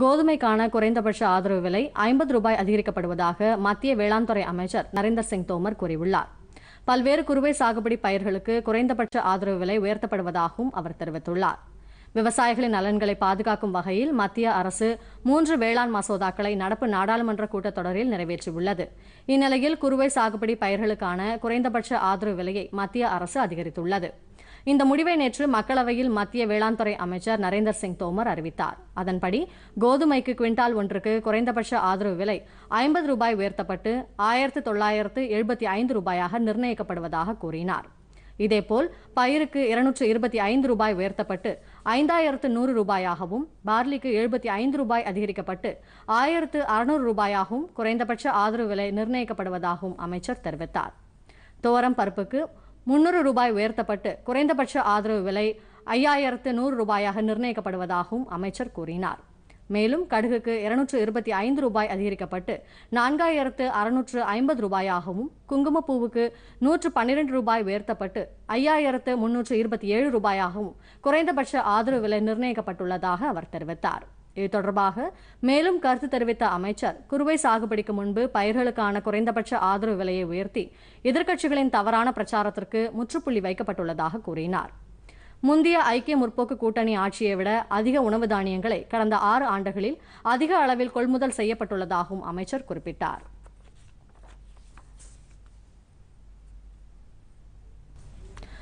கோதுமைக்கான குறைந்தபட்ச ஆதரவு விலை ஐம்பது ரூபாய் அதிகரிக்கப்படுவதாக மத்திய வேளாண் துறை அமைச்சர் நரேந்திர சிங் தோமர் கூறியுள்ளார் பல்வேறு குறுவை சாகுபடி பயிர்களுக்கு குறைந்தபட்ச ஆதரவு விலை உயர்த்தப்படுவதாகவும் அவர் தெரிவித்துள்ளார் விவசாயிகளின் நலன்களை பாதுகாக்கும் வகையில் மத்திய அரசு மூன்று வேளாண் மசோதாக்களை நடப்பு நாடாளுமன்ற கூட்டத்தொடரில் நிறைவேற்றியுள்ளது இந்நிலையில் குறுவை சாகுபடி பயிர்களுக்கான குறைந்தபட்ச ஆதரவு விலையை மத்திய அரசு அதிகரித்துள்ளது இந்த முடிவை நேற்று மக்களவையில் மத்திய வேளாண் துறை அமைச்சர் நரேந்தர் சிங் தோமர் அறிவித்தார் அதன்படி கோதுமைக்கு குவிண்டால் ஒன்றுக்கு குறைந்தபட்ச ஆதரவு விலை ஐம்பது ரூபாய் உயர்த்தப்பட்டு ஆயிரத்து தொள்ளாயிரத்து எழுபத்தி ஐந்து ரூபாயாக நிர்ணயிக்கப்படுவதாக கூறினார் இதேபோல் பயிருக்கு இருநூற்று இருபத்தி ஐந்து ரூபாய் உயர்த்தப்பட்டு ஐந்தாயிரத்து நூறு ரூபாயாகவும் பார்லிக்கு எழுபத்தி ஐந்து ரூபாய் அதிகரிக்கப்பட்டு ஆயிரத்து அறுநூறு ரூபாயாகவும் குறைந்தபட்ச ஆதரவு விலை நிர்ணயிக்கப்படுவதாகவும் அமைச்சர் தெரிவித்தார் துவரம் பருப்புக்கு முன்னூறு ரூபாய் உயர்த்தப்பட்டு குறைந்தபட்ச ஆதரவு விலை ஐயாயிரத்து நூறு ரூபாயாக நிர்ணயிக்கப்படுவதாகவும் அமைச்சர் கூறினார் மேலும் கடுகுக்கு இருநூற்று இருபத்தி ஐந்து ரூபாய் அதிகரிக்கப்பட்டு நான்காயிரத்து அறுநூற்று ஐம்பது ரூபாயாகவும் குங்குமப்பூவுக்கு நூற்று பன்னிரண்டு ரூபாய் உயர்த்தப்பட்டு ஐயாயிரத்து முன்னூற்று இருபத்தி ஏழு ரூபாயாகவும் குறைந்தபட்ச ஆதரவு விலை நிர்ணயிக்கப்பட்டுள்ளதாக அவர் தெரிவித்தார் இது தொடர்பாக மேலும் கருத்து தெரிவித்த அமைச்சர் குறுவை சாகுபடிக்கு முன்பு பயிர்களுக்கான குறைந்தபட்ச ஆதரவு விலையை உயர்த்தி எதிர்க்கட்சிகளின் தவறான பிரச்சாரத்திற்கு முற்றுப்புள்ளி வைக்கப்பட்டுள்ளதாக கூறினார் முந்தைய ஐக்கிய முற்போக்கு கூட்டணி ஆட்சியை விட அதிக உணவு தானியங்களை கடந்த ஆறு ஆண்டுகளில் அதிக அளவில் கொள்முதல் செய்யப்பட்டுள்ளதாகவும் அமைச்சர் குறிப்பிட்டார்